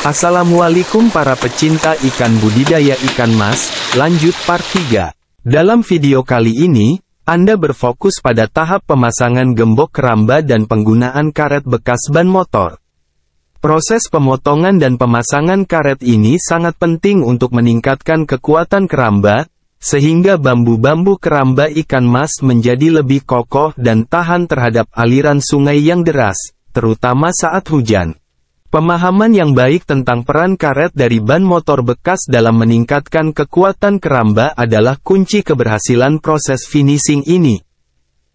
Assalamualaikum para pecinta ikan budidaya ikan mas, lanjut part 3. Dalam video kali ini, Anda berfokus pada tahap pemasangan gembok keramba dan penggunaan karet bekas ban motor. Proses pemotongan dan pemasangan karet ini sangat penting untuk meningkatkan kekuatan keramba, sehingga bambu-bambu keramba ikan mas menjadi lebih kokoh dan tahan terhadap aliran sungai yang deras, terutama saat hujan. Pemahaman yang baik tentang peran karet dari ban motor bekas dalam meningkatkan kekuatan keramba adalah kunci keberhasilan proses finishing ini.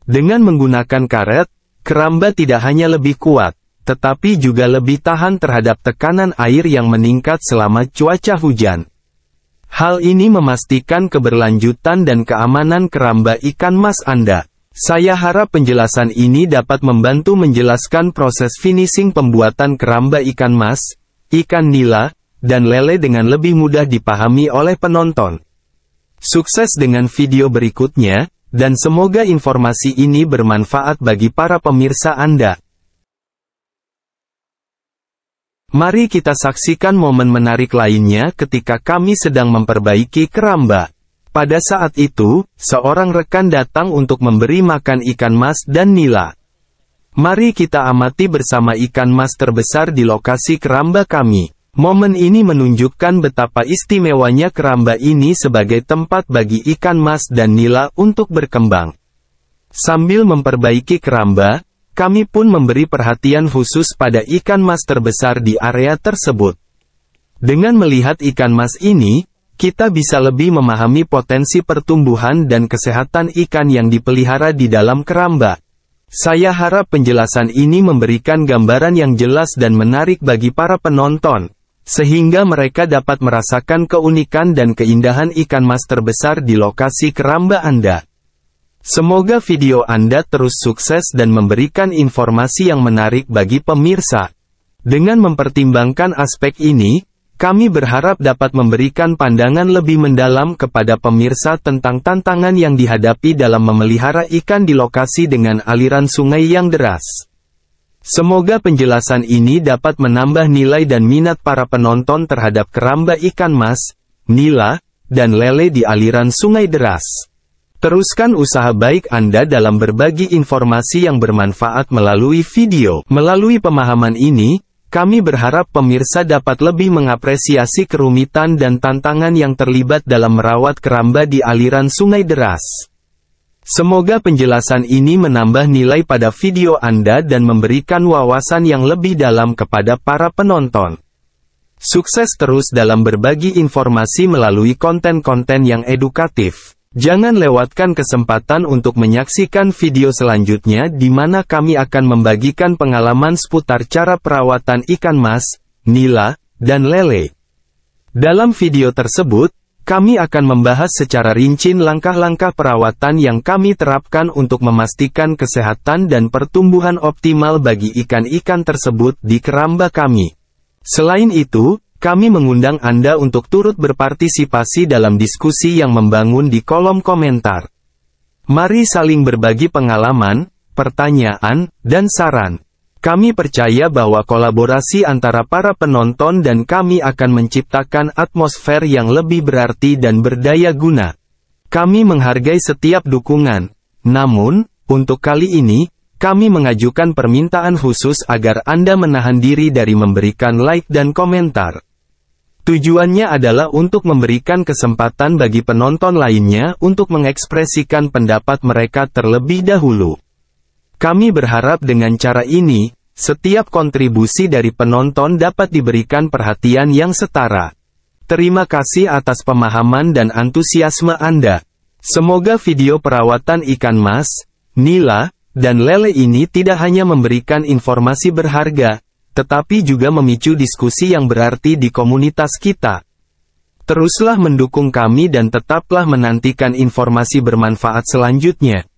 Dengan menggunakan karet, keramba tidak hanya lebih kuat, tetapi juga lebih tahan terhadap tekanan air yang meningkat selama cuaca hujan. Hal ini memastikan keberlanjutan dan keamanan keramba ikan mas Anda. Saya harap penjelasan ini dapat membantu menjelaskan proses finishing pembuatan keramba ikan mas, ikan nila, dan lele dengan lebih mudah dipahami oleh penonton. Sukses dengan video berikutnya, dan semoga informasi ini bermanfaat bagi para pemirsa Anda. Mari kita saksikan momen menarik lainnya ketika kami sedang memperbaiki keramba. Pada saat itu, seorang rekan datang untuk memberi makan ikan mas dan nila. Mari kita amati bersama ikan mas terbesar di lokasi keramba kami. Momen ini menunjukkan betapa istimewanya keramba ini sebagai tempat bagi ikan mas dan nila untuk berkembang. Sambil memperbaiki keramba, kami pun memberi perhatian khusus pada ikan mas terbesar di area tersebut. Dengan melihat ikan mas ini, kita bisa lebih memahami potensi pertumbuhan dan kesehatan ikan yang dipelihara di dalam keramba. Saya harap penjelasan ini memberikan gambaran yang jelas dan menarik bagi para penonton, sehingga mereka dapat merasakan keunikan dan keindahan ikan mas terbesar di lokasi keramba Anda. Semoga video Anda terus sukses dan memberikan informasi yang menarik bagi pemirsa. Dengan mempertimbangkan aspek ini, kami berharap dapat memberikan pandangan lebih mendalam kepada pemirsa tentang tantangan yang dihadapi dalam memelihara ikan di lokasi dengan aliran sungai yang deras. Semoga penjelasan ini dapat menambah nilai dan minat para penonton terhadap keramba ikan mas, nila, dan lele di aliran sungai deras. Teruskan usaha baik Anda dalam berbagi informasi yang bermanfaat melalui video. Melalui pemahaman ini, kami berharap pemirsa dapat lebih mengapresiasi kerumitan dan tantangan yang terlibat dalam merawat keramba di aliran sungai deras. Semoga penjelasan ini menambah nilai pada video Anda dan memberikan wawasan yang lebih dalam kepada para penonton. Sukses terus dalam berbagi informasi melalui konten-konten yang edukatif. Jangan lewatkan kesempatan untuk menyaksikan video selanjutnya di mana kami akan membagikan pengalaman seputar cara perawatan ikan mas, nila, dan lele. Dalam video tersebut, kami akan membahas secara rinci langkah-langkah perawatan yang kami terapkan untuk memastikan kesehatan dan pertumbuhan optimal bagi ikan-ikan tersebut di keramba kami. Selain itu, kami mengundang Anda untuk turut berpartisipasi dalam diskusi yang membangun di kolom komentar. Mari saling berbagi pengalaman, pertanyaan, dan saran. Kami percaya bahwa kolaborasi antara para penonton dan kami akan menciptakan atmosfer yang lebih berarti dan berdaya guna. Kami menghargai setiap dukungan. Namun, untuk kali ini, kami mengajukan permintaan khusus agar Anda menahan diri dari memberikan like dan komentar. Tujuannya adalah untuk memberikan kesempatan bagi penonton lainnya untuk mengekspresikan pendapat mereka terlebih dahulu. Kami berharap dengan cara ini, setiap kontribusi dari penonton dapat diberikan perhatian yang setara. Terima kasih atas pemahaman dan antusiasme Anda. Semoga video perawatan ikan mas, nila, dan lele ini tidak hanya memberikan informasi berharga, tetapi juga memicu diskusi yang berarti di komunitas kita. Teruslah mendukung kami dan tetaplah menantikan informasi bermanfaat selanjutnya.